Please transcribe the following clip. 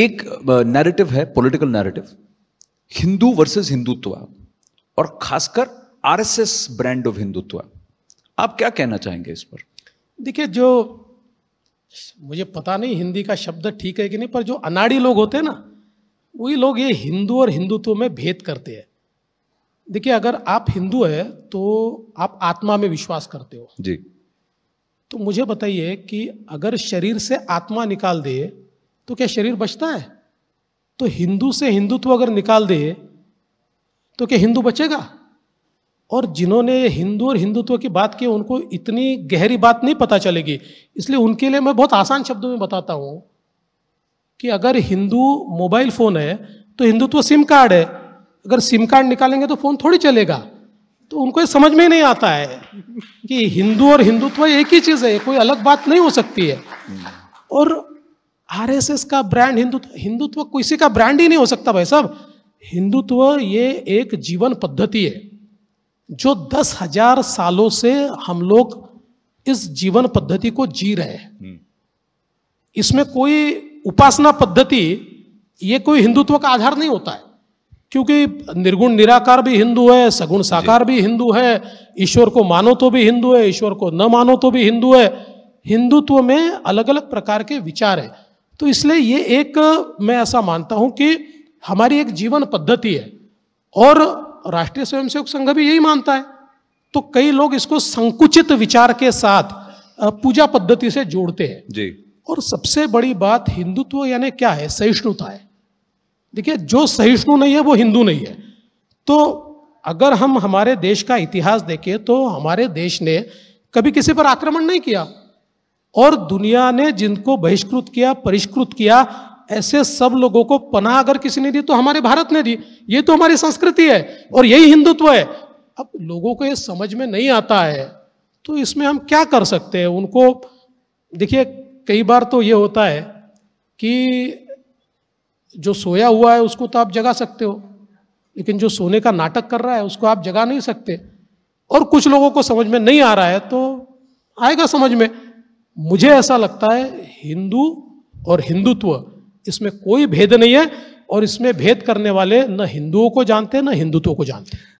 एक नैरेटिव है political narrative Hindu versus Hindutva और खासकर आरएसएस ब्रांड ऑफ हिंदुत्व आप क्या कहना चाहेंगे इस पर देखिए जो मुझे पता नहीं हिंदी का शब्द ठीक है कि नहीं पर जो अनाड़ी लोग होते हैं ना वही लोग ये हिंदू और हिंदुत्व में भेद करते हैं देखिए अगर आप हिंदू है तो आप आत्मा में विश्वास करते हो जी तो मुझे बताइए कि अगर शरीर से आत्मा निकाल दे तो क्या शरीर बचता है तो हिंदू से हिंदुत्व अगर निकाल दे तो क्या हिंदू बचेगा और जिन्होंने हिंदू और हिंदुत्व की बात की उनको इतनी गहरी बात नहीं पता चलेगी इसलिए उनके लिए मैं बहुत आसान शब्दों में बताता हूं कि अगर हिंदू मोबाइल फ़ोन है तो हिंदुत्व सिम कार्ड है अगर सिम कार्ड निकालेंगे तो फ़ोन थोड़ी चलेगा तो उनको ये समझ में नहीं आता है कि हिंदू और हिंदुत्व एक ही चीज़ है कोई अलग बात नहीं हो सकती है और आरएसएस का ब्रांड हिंदुत्व हिंदुत्व किसी का ब्रांड ही नहीं हो सकता भाई साहब हिंदुत्व ये एक जीवन पद्धति है जो दस हजार सालों से हम लोग इस जीवन पद्धति को जी रहे हैं हम्म। इसमें कोई उपासना पद्धति ये कोई हिंदुत्व का आधार नहीं होता है क्योंकि निर्गुण निराकार भी हिंदू है सगुण साकार भी हिंदू है ईश्वर को मानो तो भी हिंदू है ईश्वर को न मानो तो भी हिंदू है हिंदुत्व में अलग अलग प्रकार के विचार है तो इसलिए ये एक मैं ऐसा मानता हूं कि हमारी एक जीवन पद्धति है और राष्ट्रीय स्वयंसेवक संघ भी यही मानता है तो कई लोग इसको संकुचित विचार के साथ पूजा पद्धति से जोड़ते हैं जी और सबसे बड़ी बात हिंदुत्व यानी क्या है सहिष्णुता है देखिए जो सहिष्णु नहीं है वो हिंदू नहीं है तो अगर हम हमारे देश का इतिहास देखें तो हमारे देश ने कभी किसी पर आक्रमण नहीं किया और दुनिया ने जिनको बहिष्कृत किया परिष्कृत किया ऐसे सब लोगों को पनाह अगर किसी ने दी तो हमारे भारत ने दी ये तो हमारी संस्कृति है और यही हिंदुत्व है अब लोगों को ये समझ में नहीं आता है तो इसमें हम क्या कर सकते हैं उनको देखिए कई बार तो ये होता है कि जो सोया हुआ है उसको तो आप जगा सकते हो लेकिन जो सोने का नाटक कर रहा है उसको आप जगा नहीं सकते और कुछ लोगों को समझ में नहीं आ रहा है तो आएगा समझ में मुझे ऐसा लगता है हिंदू और हिंदुत्व इसमें कोई भेद नहीं है और इसमें भेद करने वाले न हिंदुओं को जानते हैं न हिंदुत्व को जानते हैं